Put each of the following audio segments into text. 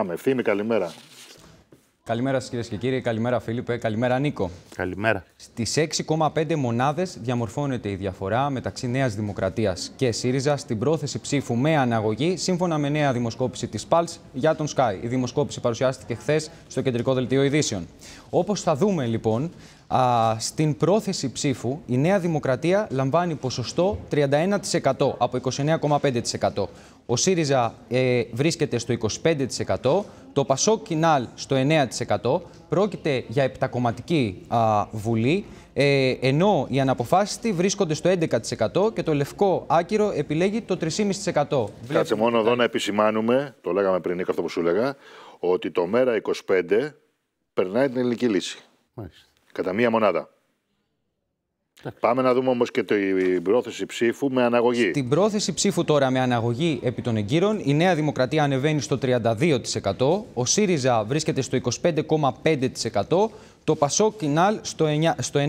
Πάμε, ευθύνη, καλημέρα. Καλημέρα σας, κυρίες και κύριοι. Καλημέρα, Φίλιππε. Καλημέρα, Νίκο. Καλημέρα. Στις 6,5 μονάδες διαμορφώνεται η διαφορά μεταξύ Νέας Δημοκρατίας και ΣΥΡΙΖΑ στην πρόθεση ψήφου με αναγωγή, σύμφωνα με νέα δημοσκόπηση της ΠΑΛΣ για τον ΣΚΑΙ. Η δημοσκόπηση παρουσιάστηκε χθες στο κεντρικό δελτίο ειδήσεων. Όπως θα δούμε, λοιπόν, α, στην πρόθεση ψήφου η Νέα Δημοκρατία λαμβάνει ποσοστό 31% από 29,5%. Ο ΣΥΡΙΖΑ ε, βρίσκεται στο 25%. Το Πασό Κινάλ στο 9% πρόκειται για επτακομματική βουλή, ε, ενώ οι αναποφάσιστοι βρίσκονται στο 11% και το Λευκό Άκυρο επιλέγει το 3,5%. Κάτσε μόνο εδώ να επισημάνουμε, το λέγαμε πριν Νίκο αυτό που σου λέγα, ότι το ΜΕΡΑ 25 περνάει την ελληνική λύση. Μάλιστα. Κατά μία μονάδα. Πάμε να δούμε όμως και την πρόθεση ψήφου με αναγωγή. Στην πρόθεση ψήφου τώρα με αναγωγή επί των εγκύρων, η Νέα Δημοκρατία ανεβαίνει στο 32%, ο ΣΥΡΙΖΑ βρίσκεται στο 25,5%, το Πασόκ Κινάλ στο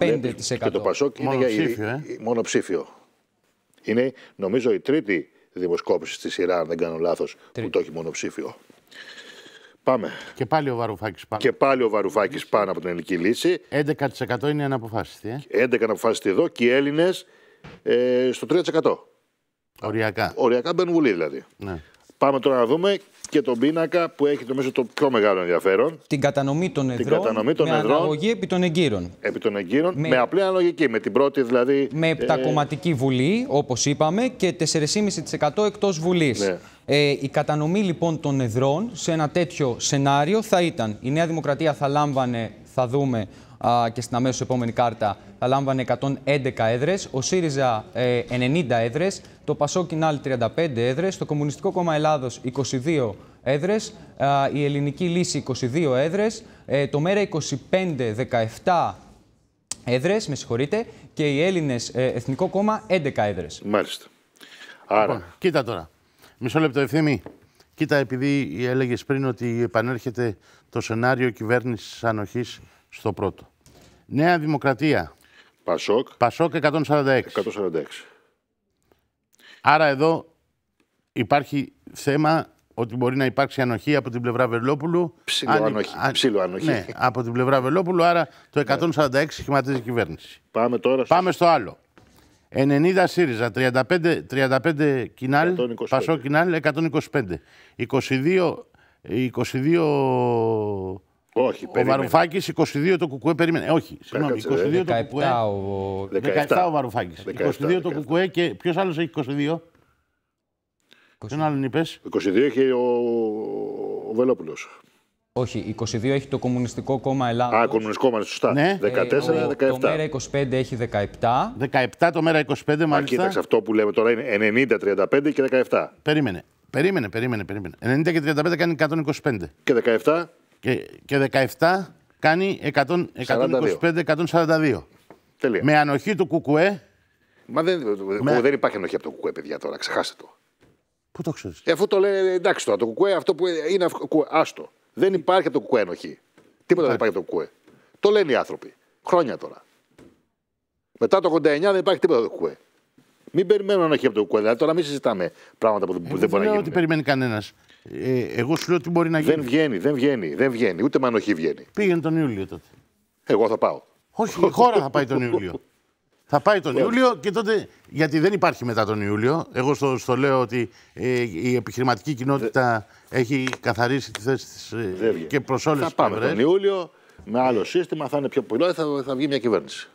9,5%. Και το Πασόκ είναι ψήφιο, ε? μονοψήφιο. Είναι νομίζω η τρίτη δημοσκόπηση στη σειρά, αν δεν κάνω λάθος, που το έχει μονοψήφιο. Πάμε. Και πάλι ο Βαρουφάκης πάνω. Και πάλι ο Βαρουφάκης πάνω από την ελληνική λύση. 11% είναι αναποφάσιστη. Ε? 11% αναποφάσιστη εδώ και οι Έλληνες ε, στο 3%. Οριακά. Οριακά μπαίνουν βουλή δηλαδή. Ναι. Πάμε τώρα να δούμε και τον πίνακα που έχει το μέσο το πιο μεγάλο ενδιαφέρον. Την κατανομή των εδρών. Την κατανομή με αναλογή επί των εγκύρων. Επί των εγκύρων, με, απλή αναλογική. Με την πρώτη δηλαδή. Με ε, επτακομματική βουλή, όπως είπαμε, και 4,5% εκτός βουλής. η κατανομή λοιπόν των εδρών σε ένα τέτοιο σενάριο θα ήταν η Νέα Δημοκρατία θα λάμβανε θα δούμε α, και στην αμέσως επόμενη κάρτα, θα λάμβανε 111 έδρες, Ο ΣΥΡΙΖΑ 90 ε, έδρες, Το ΠΑΣΟΚΙΝΑΛ 35 έδρες, Το Κομμουνιστικό Κόμμα Ελλάδος 22 έδρε. Η Ελληνική Λύση 22 έδρες, ε, το ΜΕΡΑ 25, 17 έδρες, με συγχωρείτε. Και οι Έλληνες ε, Εθνικό Κόμμα 11 έδρες. Μάλιστα. Άρα. Λοιπόν, κοίτα τώρα. Μισό λεπτό ευθύμη. Κοίτα, επειδή έλεγες πριν ότι επανέρχεται το σενάριο κυβέρνησης ανοχής στο πρώτο. Νέα Δημοκρατία. Πασόκ. Πασόκ 146. 146. Άρα εδώ υπάρχει θέμα ότι μπορεί να υπάρξει ανοχή από την πλευρά Βελόπουλου. Ψιλοανοχή. Αν... Ναι, από την πλευρά Βελόπουλου. Άρα το 146 ναι. σχηματίζει κυβέρνηση. Πάμε τώρα. Πάμε στο άλλο. 90 ΣΥΡΙΖΑ, 35, 35 Κινάλ, 125. 125. 22, 22 όχι, ο Βαρουφάκη, 22 το κουκουέ, περίμενε. Ε, όχι, συγγνώμη. 22 το κουκουέ. Ο... 17, ο Βαρουφάκης. 22 το κουκουέ και ποιος άλλος έχει 22. Ποιον άλλον είπες. 22 έχει ο, ο Βελόπουλος. Όχι, 22 έχει το Κομμουνιστικό Κόμμα Ελλάδα. Α, Κομμουνιστικό Κόμμα, ναι, σωστά. Ναι. 14, ε, 17. Το ΜΕΡΑ25 έχει 17. 17 το ΜΕΡΑ25 μάλιστα. Α, κοίταξε, αυτό που λέμε τώρα είναι 90, 35 και 17. Περίμενε, περίμενε, περίμενε. περίμενε. 90 και 35 κάνει 125. Και 17. Και, 17 κάνει 100, 125, 142. Τελεία. Με ανοχή του Κουκουέ. Μα δεν, με... δεν υπάρχει ανοχή από το Κουκουέ, παιδιά, τώρα, ξεχάστε το. Πού το ξέρεις. Ε, αφού το λέει, εντάξει τώρα, το Κουκουέ αυτό που είναι. Άστο. Δεν υπάρχει από το κουκουέ ενοχή. Τίποτα δεν υπάρχει από το κουκουέ. Το λένε οι άνθρωποι. Χρόνια τώρα. Μετά το 89 δεν υπάρχει τίποτα από το κουκουέ. Μην περιμένουμε ενοχή από το κουκουέ. Δηλαδή τώρα μην συζητάμε πράγματα που δεν, μπορεί να γίνουν. Δεν λέω ότι περιμένει κανένας. Ε, εγώ σου λέω ότι μπορεί να γίνει. Δεν βγαίνει, δεν βγαίνει, δεν βγαίνει. Ούτε με ανοχή βγαίνει. Πήγαινε τον Ιούλιο τότε. Εγώ θα πάω. Όχι, η χώρα θα πάει τον Ιούλιο. Θα πάει τον Ιούλιο και τότε. Γιατί δεν υπάρχει μετά τον Ιούλιο. Εγώ στο, στο λέω ότι ε, η επιχειρηματική κοινότητα έχει καθαρίσει τη θέση της ε, και προς όλες τι Θα πάμε τον Ιούλιο με άλλο σύστημα, θα είναι πιο πολύ, θα, θα βγει μια κυβέρνηση.